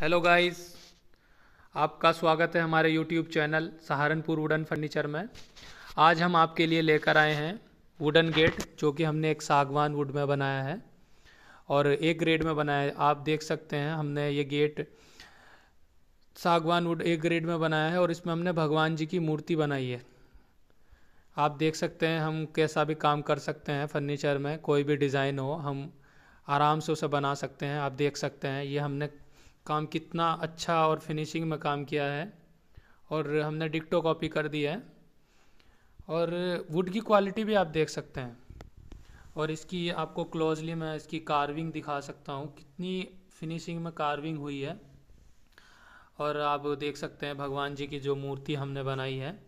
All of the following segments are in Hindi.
हेलो गाइस आपका स्वागत है हमारे YouTube channel Saharanpur wooden furniture में आज हम आपके लिए लेकर आए हैं वुडन गेट जो कि हमने एक सागवान वुड में बनाया है और एक ग्रेड में बनाया है आप देख सकते हैं हमने ये गेट सागवान वुड एक ग्रेड में बनाया है और इसमें हमने भगवान जी की मूर्ति बनाई है आप देख सकते हैं हम कैसा भी काम कर सकते हैं फर्नीचर में कोई भी डिज़ाइन हो हम आराम से उसे बना सकते हैं आप देख सकते हैं ये हमने काम कितना अच्छा और फिनिशिंग में काम किया है और हमने डिक्टो कॉपी कर दिया है और वुड की क्वालिटी भी आप देख सकते हैं और इसकी आपको क्लोजली मैं इसकी कार्विंग दिखा सकता हूँ कितनी फिनिशिंग में कार्विंग हुई है और आप देख सकते हैं भगवान जी की जो मूर्ति हमने बनाई है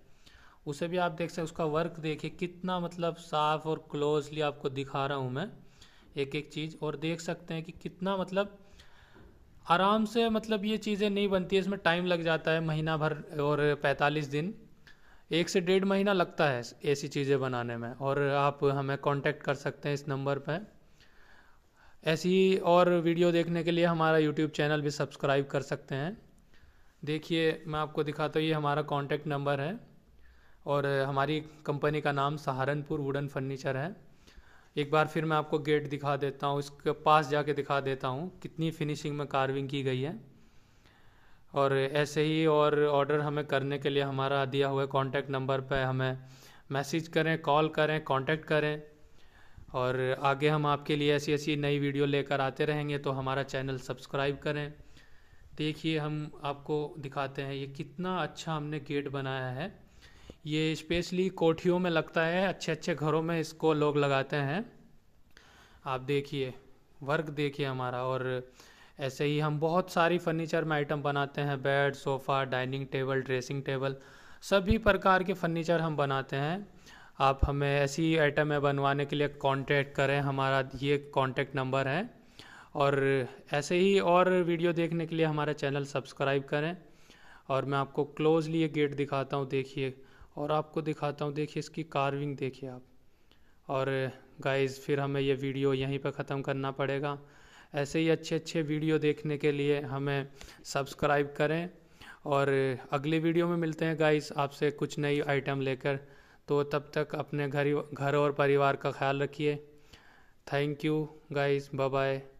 उसे भी आप देख सकते हैं उसका वर्क देखिए कितना मतलब साफ और क्लोजली आपको दिखा रहा हूँ मैं एक एक चीज़ और देख सकते हैं कि कितना मतलब आराम से मतलब ये चीज़ें नहीं बनती है इसमें टाइम लग जाता है महीना भर और 45 दिन एक से डेढ़ महीना लगता है ऐसी चीज़ें बनाने में और आप हमें कांटेक्ट कर सकते हैं इस नंबर पर ऐसी और वीडियो देखने के लिए हमारा यूट्यूब चैनल भी सब्सक्राइब कर सकते हैं देखिए मैं आपको दिखाता हूँ ये हमारा कांटेक्ट नंबर है और हमारी कंपनी का नाम सहारनपुर वुडन फर्नीचर है एक बार फिर मैं आपको गेट दिखा देता हूँ इसके पास जाके दिखा देता हूँ कितनी फिनिशिंग में कार्विंग की गई है और ऐसे ही और ऑर्डर हमें करने के लिए हमारा दिया हुआ कॉन्टैक्ट नंबर पर हमें मैसेज करें कॉल करें कॉन्टैक्ट करें और आगे हम आपके लिए ऐसी ऐसी नई वीडियो लेकर आते रहेंगे तो हमारा चैनल सब्सक्राइब करें देखिए हम आपको दिखाते हैं ये कितना अच्छा हमने गेट बनाया है ये स्पेशली कोठियों में लगता है अच्छे अच्छे घरों में इसको लोग लगाते हैं आप देखिए वर्क देखिए हमारा और ऐसे ही हम बहुत सारी फर्नीचर में आइटम बनाते हैं bed sofa dining table dressing table सभी प्रकार के फर्नीचर हम बनाते हैं आप हमें ऐसी आइटमें बनवाने के लिए कांटेक्ट करें हमारा ये कांटेक्ट नंबर है और ऐसे ही और वीडियो देखने के लिए हमारा चैनल सब्सक्राइब करें और मैं आपको क्लोजली ये गेट दिखाता हूँ देखिए और आपको दिखाता हूँ देखिए इसकी कार्विंग देखिए आप और गाइस फिर हमें ये वीडियो यहीं पर ख़त्म करना पड़ेगा ऐसे ही अच्छे अच्छे वीडियो देखने के लिए हमें सब्सक्राइब करें और अगली वीडियो में मिलते हैं गाइस आपसे कुछ नई आइटम लेकर तो तब तक अपने घर घर और परिवार का ख्याल रखिए थैंक यू गाइज़ बाय